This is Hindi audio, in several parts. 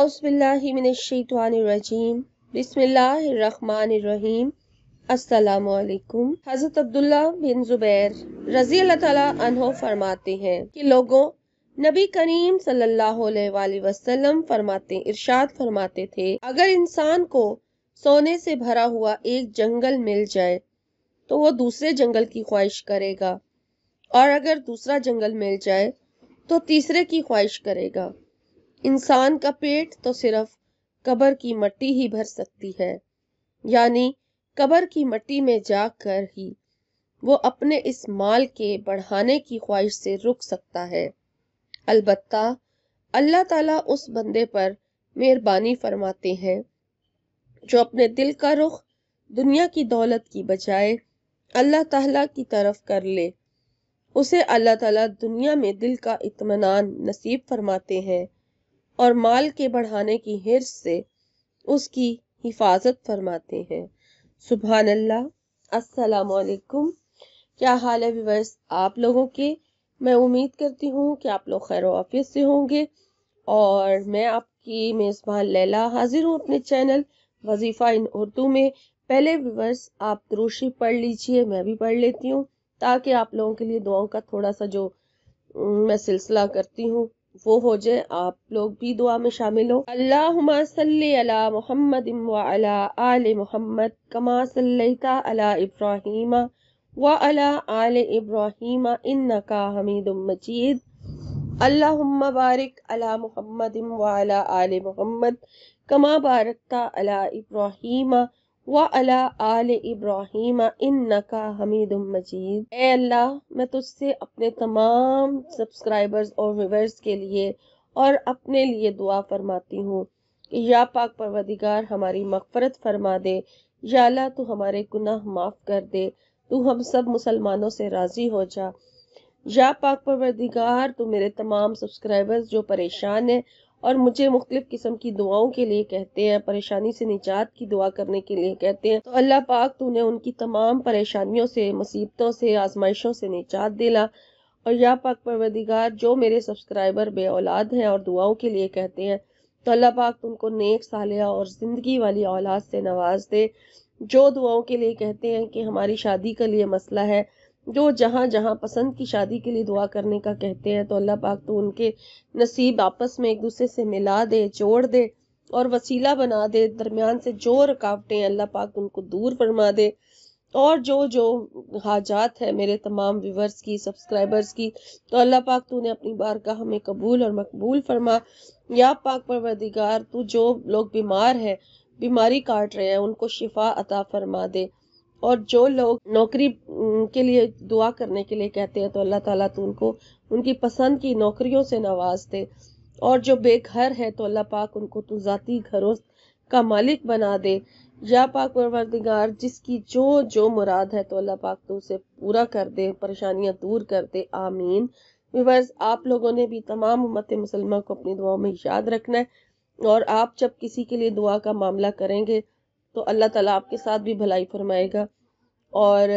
अउसबिल्लिमिनशैतवानरजीम बिस्मिल्लाम असलकुम हज़रत अब्दुल्ला बिन ज़ुबैर रज़ी अल्लाह फरमाते हैं कि लोगों नबी करीम सल्लल्लाहु वसल्लम फरमाते इरशाद फरमाते थे अगर इंसान को सोने से भरा हुआ एक जंगल मिल जाए तो वो दूसरे जंगल की ख्वाहिश करेगा और अगर दूसरा जंगल मिल जाए तो तीसरे की ख्वाहिश करेगा इंसान का पेट तो सिर्फ कबर की मट्टी ही भर सकती है यानी कबर की मट्टी में जाकर ही वो अपने इस माल के बढ़ाने की ख्वाहिश से रुक सकता है अलबत्ता अल्लाह ताला उस बंदे पर मेहरबानी फरमाते हैं जो अपने दिल का रुख दुनिया की दौलत की बजाय अल्लाह ताला की तरफ कर ले उसे अल्लाह ताला दुनिया में दिल का इत्मीनान नसीब फरमाते हैं और माल के बढ़ाने की हिर्स से उसकी हिफाजत फरमाते हैं सुबहान अल्लाह क्या हाल है विवर्स आप लोगों के मैं उम्मीद करती हूँ कि आप लोग खैर ऑफिस से होंगे और मैं आपकी मेज़बान लैला हाजिर हूँ अपने चैनल वजीफ़ा इन उर्दू में पहले विवर्स आप द्रोशी पढ़ लीजिए मैं भी पढ़ लेती हूँ ताकि आप लोगों के लिए दुआओं का थोड़ा सा जो मैं सिलसिला करती हूँ वो हो जाए आप लोग भी दुआ में शामिल हो अल्लाह मोहम्मद आल मोहम्मद कमा सल्लता अला इब्राहिम व अला आल इब्राहिम इन का हमीद मजीद अल्लाह बारिक अला मोहम्मद अला आल मोहम्मद कमा बारकता अला इब्राहिमा वाला आल इब्राहिम इन्नका हमीद मजीद ए अल्लाह मैं तुझसे अपने तमाम सब्सक्राइबर्स और व्यूवर्स के लिए और अपने लिए दुआ फरमाती हूँ या पाक परवदिगार हमारी मफफरत फरमा दे या अल्लाह तू हमारे गुनाह माफ़ कर दे तू हम सब मुसलमानों से राज़ी हो जा या पाक परवरदिगार तू मेरे तमाम सब्सक्राइबर्स जो परेशान हैं और मुझे मुख्तलिफ किस्म की दुआओं के लिए कहते हैं परेशानी से निजात की दुआ करने के लिए कहते हैं तो अल्लाह पाक तूने उनकी तमाम परेशानियों से मुसीबतों से आजमाइशों से निजात दिला और या पाक परवदिगार जो मेरे सब्सक्राइबर बे औलाद हैं और दुआओं के लिए कहते हैं तो अल्लाह पाक तुमको नेक सालिया और ज़िंदगी वाली औलाद से नवाज दे जो दुआओं के लिए कहते हैं कि हमारी शादी का लिए मसला है जो जहाँ जहाँ पसंद की शादी के लिए दुआ करने का कहते हैं तो अल्लाह पाक तो उनके नसीब आपस में एक दूसरे से मिला दे जोड़ दे और वसीला बना दे दरमियान से जो रुकावटें अल्लाह पाक उनको दूर फरमा दे और जो जो हाजात है मेरे तमाम व्यूवर्स की सब्सक्राइबर्स की तो अल्लाह पाक तूने अपनी बार का हमें कबूल और मकबूल फरमा या पाक परवरदिगार तू जो लोग बीमार है बीमारी काट रहे हैं उनको शिफा अता फरमा दे और जो लोग नौकरी के लिए दुआ करने के लिए कहते हैं तो अल्लाह ताला तो उनको उनकी पसंद की नौकरियों से नवाज दे और जो बेघर है तो अल्लाह पाक उनको तो ज़ाती घरों का मालिक बना दे या पाक परवरदिगार जिसकी जो जो मुराद है तो अल्लाह पाक तो उसे पूरा कर दे परेशानियां दूर कर दे आमीन विवर्स आप लोगों ने भी तमाम उम्मत मुसलमा को अपनी दुआओं में याद रखना है और आप जब किसी के लिए दुआ का मामला करेंगे तो अल्लाह ताला आपके साथ भी भलाई फरमाएगा और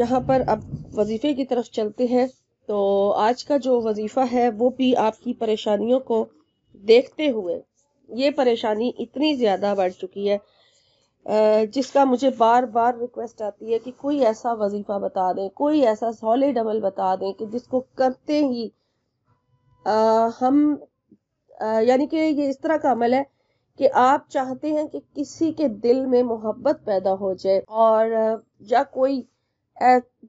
यहाँ पर अब वजीफ़े की तरफ चलते हैं तो आज का जो वजीफ़ा है वो भी आपकी परेशानियों को देखते हुए ये परेशानी इतनी ज़्यादा बढ़ चुकी है जिसका मुझे बार बार रिक्वेस्ट आती है कि कोई ऐसा वजीफ़ा बता दें कोई ऐसा सॉलिड अमल बता दें कि जिसको करते ही आ, हम यानी कि ये इस तरह का अमल है कि आप चाहते हैं कि किसी के दिल में मोहब्बत पैदा हो जाए और या कोई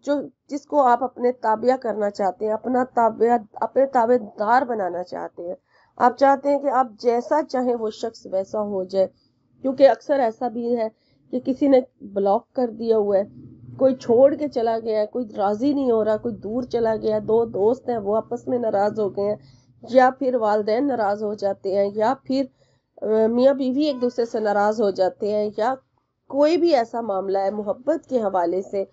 जो जिसको आप अपने ताबिया करना चाहते हैं अपना ताबिया अपने ताबेदार बनाना चाहते हैं आप चाहते हैं कि आप जैसा चाहें वो शख्स वैसा हो जाए क्योंकि अक्सर ऐसा भी है कि किसी ने ब्लॉक कर दिया हुआ है कोई छोड़ के चला गया है कोई राज़ी नहीं हो रहा कोई दूर चला गया दो दोस्त हैं वो आपस में नाराज़ हो गए हैं या फिर वालदेन नाराज़ हो जाते हैं या फिर मियाँ बीवी एक दूसरे से नाराज़ हो जाते हैं या कोई भी ऐसा मामला है मोहब्बत के हवाले से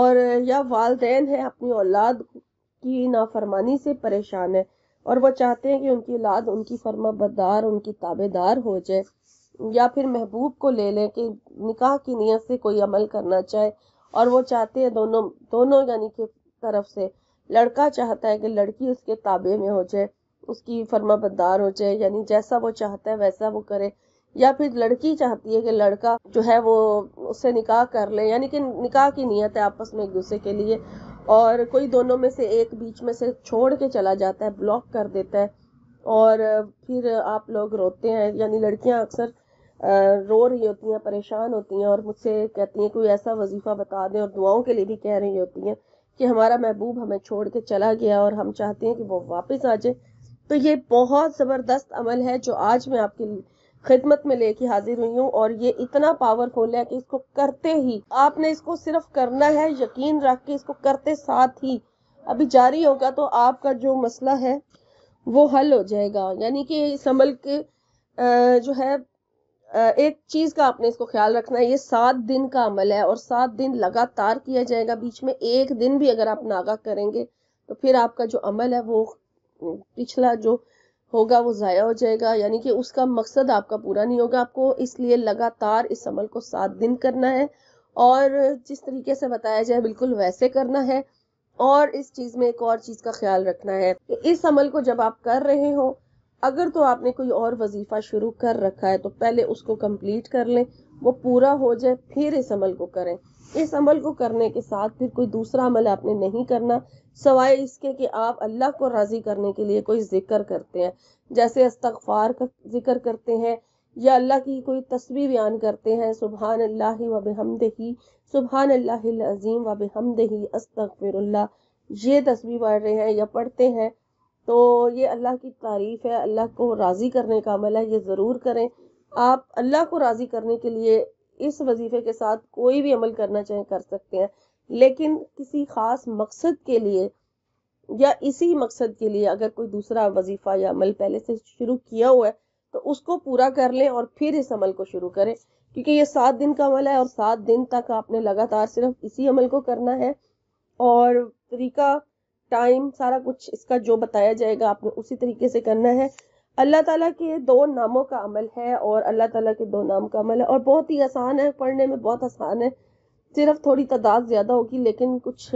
और या वालदेन है अपनी औलाद की नाफरमानी से परेशान है और वह चाहते हैं कि उनकी औलाद उनकी फर्मा बदार उनकी ताबेदार हो जाए या फिर महबूब को ले लें कि निकाह की नीयत से कोई अमल करना चाहे और वो चाहते हैं दोनों दोनों यानी कि तरफ से लड़का चाहता है कि लड़की उसके ताबे में हो जाए उसकी फर्मा बदार हो जाए यानी जैसा वो चाहता है वैसा वो करे या फिर लड़की चाहती है कि लड़का जो है वो उससे निकाह कर ले यानी कि निकाह की नीयत है आपस में एक दूसरे के लिए और कोई दोनों में से एक बीच में से छोड़ के चला जाता है ब्लॉक कर देता है और फिर आप लोग रोते हैं यानी लड़कियां अक्सर रो रही होती हैं परेशान होती हैं और मुझसे कहती हैं कोई ऐसा वजीफ़ा बता दें और दुआओं के लिए भी कह रही होती हैं कि हमारा महबूब हमें छोड़ के चला गया और हम चाहते हैं कि वो वापस आ जाए तो ये बहुत ज़बरदस्त अमल है जो आज मैं आपकी खिदमत में लेके हाजिर हुई हूँ और ये इतना पावरफुल है कि इसको करते ही आपने इसको सिर्फ करना है यकीन रख के इसको करते साथ ही अभी जारी होगा तो आपका जो मसला है वो हल हो जाएगा यानी कि इस अमल के जो है एक चीज़ का आपने इसको ख्याल रखना है ये सात दिन का अमल है और सात दिन लगातार किया जाएगा बीच में एक दिन भी अगर आप नागा करेंगे तो फिर आपका जो अमल है वो पिछला जो होगा वो ज़ाया हो जाएगा यानी कि उसका मकसद आपका पूरा नहीं होगा आपको इसलिए लगातार इस अमल को सात दिन करना है और जिस तरीके से बताया जाए बिल्कुल वैसे करना है और इस चीज़ में एक और चीज़ का ख्याल रखना है कि इस अमल को जब आप कर रहे हो अगर तो आपने कोई और वजीफ़ा शुरू कर रखा है तो पहले उसको कंप्लीट कर लें वो पूरा हो जाए फिर इस अमल को करें इस अमल को करने के साथ फिर कोई दूसरा अमल आपने नहीं करना सवाए इसके कि आप अल्लाह को राज़ी करने के लिए कोई जिक्र करते हैं जैसे अस्तगफार का जिक्र करते हैं या अल्लाह की कोई तस्वीर बयान करते हैं सुबहान अल्लाह वबहमदही सुबहान अल्लाजीम वबहमदही अस्तगफिरुल्लाह ये तस्वीर पढ़ रहे हैं या पढ़ते हैं तो ये अल्लाह की तारीफ़ है अल्लाह को राज़ी करने का अमल है ये ज़रूर करें आप अल्लाह को राज़ी करने के लिए इस वजीफे के साथ कोई भी अमल करना चाहे कर सकते हैं लेकिन किसी खास मकसद के लिए या इसी मकसद के लिए अगर कोई दूसरा वजीफा या अमल पहले से शुरू किया हुआ है तो उसको पूरा कर लें और फिर इस अमल को शुरू करें क्योंकि ये सात दिन का अमल है और सात दिन तक आपने लगातार सिर्फ इसी अमल को करना है और तरीका टाइम सारा कुछ इसका जो बताया जाएगा आपने उसी तरीके से करना है अल्लाह ताला के दो नामों का अमल है और अल्लाह ताला के दो नाम का अमल है और बहुत ही आसान है पढ़ने में बहुत आसान है सिर्फ थोड़ी तादाद ज़्यादा होगी लेकिन कुछ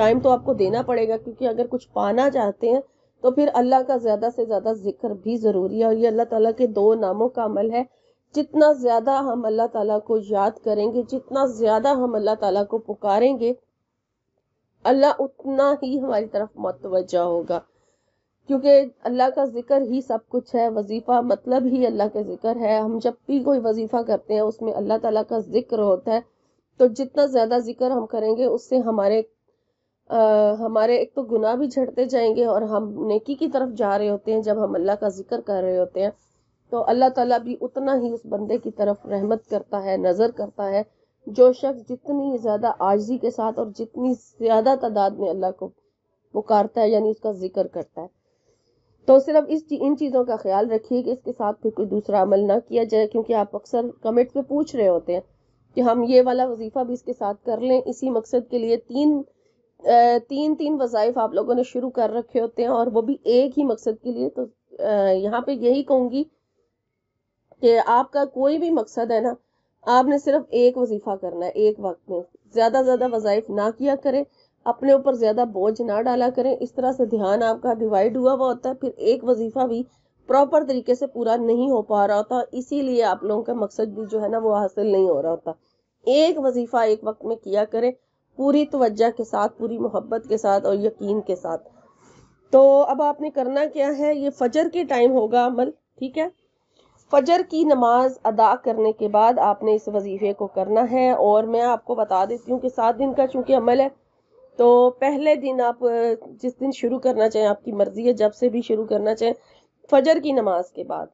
टाइम तो आपको देना पड़ेगा क्योंकि अगर कुछ पाना चाहते हैं तो फिर अल्लाह का ज़्यादा से ज़्यादा जिक्र भी ज़रूरी है और ये अल्लाह ताला के दो नामों का अमल है जितना ज़्यादा हम अल्लाह ताला को याद करेंगे जितना ज़्यादा हम अल्लाह ताला को पुकारेंगे अल्लाह उतना ही हमारी तरफ मतवजा होगा क्योंकि अल्लाह का जिक्र ही सब कुछ है वजीफ़ा मतलब ही अल्लाह का जिक्र है हम जब भी कोई वजीफ़ा करते हैं उसमें अल्लाह ताला का जिक्र होता है तो जितना ज़्यादा जिक्र हम करेंगे उससे हमारे आ, हमारे एक तो गुनाह भी झड़ते जाएंगे और हम नेकी की तरफ जा रहे होते हैं जब हम अल्लाह का जिक्र कर रहे होते हैं तो अल्लाह ताला भी उतना ही उस बंदे की तरफ रहमत करता है नज़र करता है जो शख्स जितनी ज़्यादा आजी के साथ और जितनी ज़्यादा तादाद में अल्लाह को पुकारता है यानी उसका जिक्र करता है तो सिर्फ इस इन चीज़ों का ख्याल रखिए कि इसके साथ फिर कोई दूसरा अमल ना किया जाए क्योंकि आप अक्सर कमेंट्स में पूछ रहे होते हैं कि हम ये वाला वजीफ़ा भी इसके साथ कर लें इसी मकसद के लिए तीन तीन तीन वज़ाइफ आप लोगों ने शुरू कर रखे होते हैं और वो भी एक ही मकसद के लिए तो यहाँ पे यही कहूँगी कि आपका कोई भी मकसद है ना आपने सिर्फ एक वजीफ़ा करना है एक वक्त में ज़्यादा ज़्यादा वज़ाइफ ना किया करें अपने ऊपर ज़्यादा बोझ ना डाला करें इस तरह से ध्यान आपका डिवाइड हुआ हुआ होता है फिर एक वजीफ़ा भी प्रॉपर तरीके से पूरा नहीं हो पा रहा होता इसीलिए आप लोगों का मकसद भी जो है ना वो हासिल नहीं हो रहा होता एक वजीफ़ा एक वक्त में किया करें पूरी तवज्जा के साथ पूरी मोहब्बत के साथ और यकीन के साथ तो अब आपने करना क्या है ये फजर के टाइम होगा अमल ठीक है फजर की नमाज अदा करने के बाद आपने इस वजीफे को करना है और मैं आपको बता देती हूँ कि सात दिन का चूंकि अमल है तो पहले दिन आप जिस दिन शुरू करना चाहें आपकी मर्जी है जब से भी शुरू करना चाहें फजर की नमाज के बाद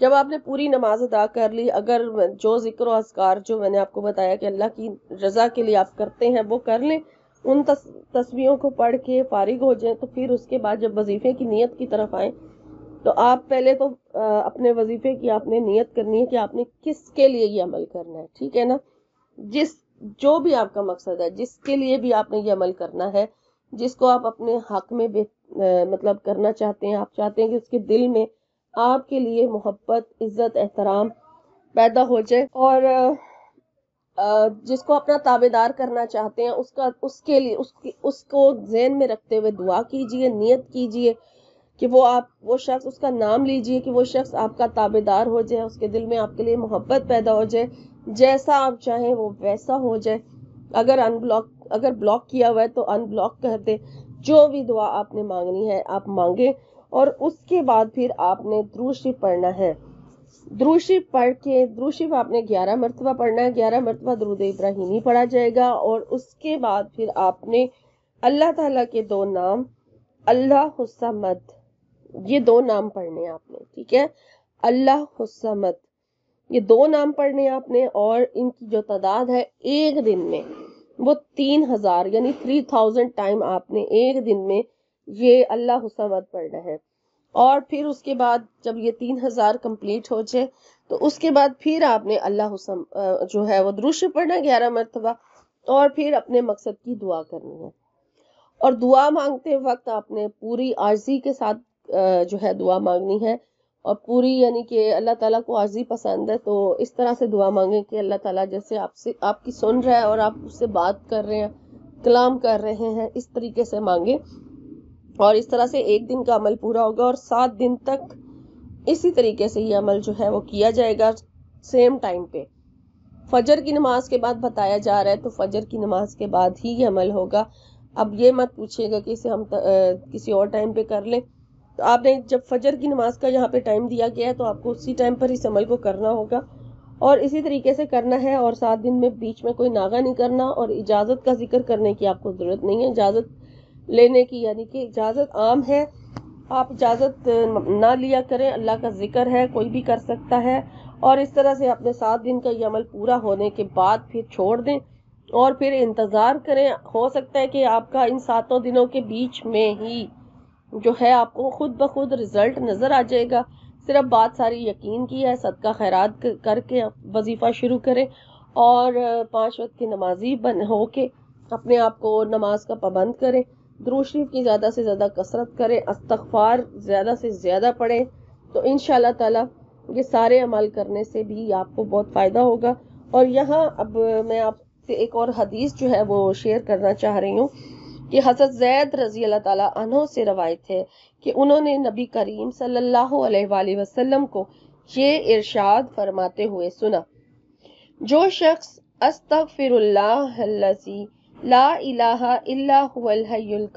जब आपने पूरी नमाज अदा कर ली अगर जो जिक्र असकार जो मैंने आपको बताया कि अल्लाह की रज़ा के लिए आप करते हैं वो कर लें उन तस, तस्वीरों को पढ़ के फारिग हो जाए तो फिर उसके बाद जब वजीफ़े की नीयत की तरफ आए तो आप पहले तो अपने वजीफ़े की आपने नीयत करनी है कि आपने किसके लिए ये अमल करना है ठीक है ना जिस जो भी आपका मकसद है जिसके लिए भी आपने ये अमल करना है जिसको आप अपने हक में बे मतलब करना चाहते हैं आप चाहते हैं कि उसके दिल में आपके लिए मोहब्बत इज्जत एहतराम पैदा हो जाए और जिसको अपना ताबेदार करना चाहते हैं उसका उसके लिए उसकी उसको जहन में रखते हुए दुआ कीजिए नियत कीजिए कि वो आप वो शख्स उसका नाम लीजिए कि वो शख्स आपका ताबेदार हो जाए उसके दिल में आपके लिए मोहब्बत पैदा हो जाए जैसा आप चाहें वो वैसा हो जाए अगर अनब्लॉक अगर ब्लॉक किया हुआ है तो अनब्लॉक कर दे जो भी दुआ आपने मांगनी है आप मांगे और उसके बाद फिर आपने द्रूषि पढ़ना है द्रूशी पढ़ के द्रूशी आपने ग्यारह मरतबा पढ़ना है ग्यारह मरतबा द्रुद इब्राहिमी पढ़ा जाएगा और उसके बाद फिर आपने अल्लाह ताला के दो नाम अल्लाह हुसमद ये दो नाम पढ़ने हैं आपने ठीक है अल्लाह हुसमत ये दो नाम पढ़ने हैं आपने और इनकी जो तादाद है एक दिन में वो तीन हजार यानी थ्री थाउजेंड टाइम आपने एक दिन में ये अल्लाह हुसमत पढ़ना है और फिर उसके बाद जब ये तीन हजार कम्प्लीट हो जाए तो उसके बाद फिर आपने अल्लाह हुसम जो है वो दृश्य पढ़ना ग्यारह मरतबा और फिर अपने मकसद की दुआ करनी है और दुआ मांगते वक्त आपने पूरी आर्जी के साथ जो है दुआ मांगनी है और पूरी यानी कि अल्लाह ताला को आजी पसंद है तो इस तरह से दुआ मांगें कि अल्लाह ताला जैसे आपसे आपकी सुन रहा है और आप उससे बात कर रहे हैं कलाम कर रहे हैं इस तरीके से मांगे और इस तरह से एक दिन का अमल पूरा होगा और सात दिन तक इसी तरीके से ये अमल जो है वो किया जाएगा सेम टाइम पे फजर की नमाज के बाद बताया जा रहा है तो फजर की नमाज के बाद ही ये अमल होगा अब ये मत पूछिएगा कि इसे हम त, आ, किसी और टाइम पे कर लें तो आपने जब फजर की नमाज का यहाँ पे टाइम दिया गया है तो आपको उसी टाइम पर इस अमल को करना होगा और इसी तरीके से करना है और सात दिन में बीच में कोई नागा नहीं करना और इजाज़त का जिक्र करने की आपको ज़रूरत नहीं है इजाज़त लेने की यानी कि इजाज़त आम है आप इजाज़त ना लिया करें अल्लाह का जिक्र है कोई भी कर सकता है और इस तरह से अपने सात दिन का ये अमल पूरा होने के बाद फिर छोड़ दें और फिर इंतज़ार करें हो सकता है कि आपका इन सातों दिनों के बीच में ही जो है आपको खुद ब खुद रिज़ल्ट नज़र आ जाएगा सिर्फ बात सारी यकीन की है सदका खैरात करके वजीफ़ा शुरू करें और पाँच वक्त की नमाजी बन हो के अपने आप को नमाज का पाबंद करें दरू की ज़्यादा से ज़्यादा कसरत करें अस्तफ़ार ज़्यादा से ज़्यादा पढ़ें तो इन ताला ये सारे अमल करने से भी आपको बहुत फ़ायदा होगा और यहाँ अब मैं आपसे एक और हदीस जो है वो शेयर करना चाह रही हूँ कि हज़रत जैद रज़ी अल्लाह ताला तला से रवायत है कि उन्होंने नबी करीम सल्लल्लाहु अलैहि वसल्लम को ये इरशाद फरमाते हुए सुना जो शख्स अस्तग फिरल्लाजी ला इलाहल्लाम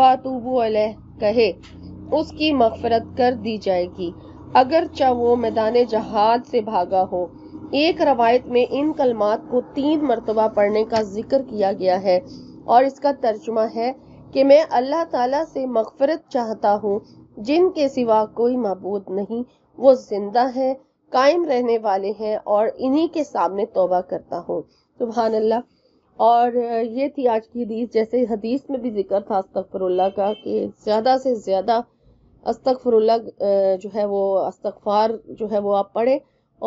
वातूबू कहे उसकी मफफरत कर दी जाएगी अगरचा वो मैदान जहाद से भागा हो एक रवायत में इन कलमात को तीन मरतबा पढ़ने का जिक्र किया गया है और इसका तर्जुमा है कि मैं अल्लाह ताला से मगफरत चाहता हूँ जिनके सिवा कोई मबूद नहीं वो जिंदा है कायम रहने वाले हैं और इन्हीं के सामने तोबा करता हूँ सुबहान अल्लाह और ये थी आज की हदीस जैसे हदीस में भी जिक्र था अस्तफ़रुल्ला का कि ज़्यादा से ज़्यादा अस्तफ़रुल्ला जो है वो अस्तफ़ार जो है वो आप पढ़ें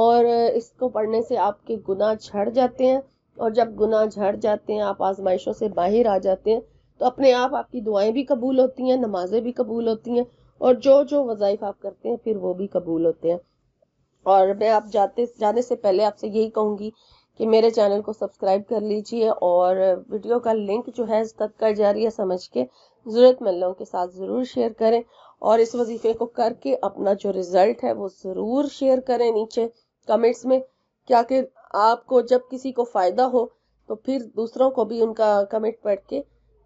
और इसको पढ़ने से आपके गुनाह झड़ जाते हैं और जब गुनाह झड़ जाते हैं आप आजमाइशों से बाहर आ जाते हैं तो अपने आप आपकी दुआएं भी कबूल होती हैं नमाजें भी कबूल होती हैं और जो जो वज़ाइफ आप करते हैं फिर वो भी कबूल होते हैं और मैं आप जाते जाने से पहले आपसे यही कहूंगी कि मेरे चैनल को सब्सक्राइब कर लीजिए और वीडियो का लिंक जो है तत्कर जारी है समझ के ज़रूरतमंद लोगों के साथ ज़रूर शेयर करें और इस वजीफे को करके अपना जो रिज़ल्ट है वो ज़रूर शेयर करें नीचे कमेंट्स में क्या कि आपको जब किसी को फ़ायदा हो तो फिर दूसरों को भी उनका कमेंट पढ़ के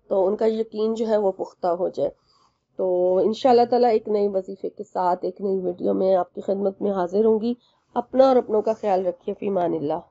तो उनका यकीन जो है वो पुख्ता हो जाए तो इन ताला एक नए वजीफ़े के साथ एक नई वीडियो में आपकी खिदमत में हाजिर होंगी अपना और अपनों का ख्याल रखिए फीमान ला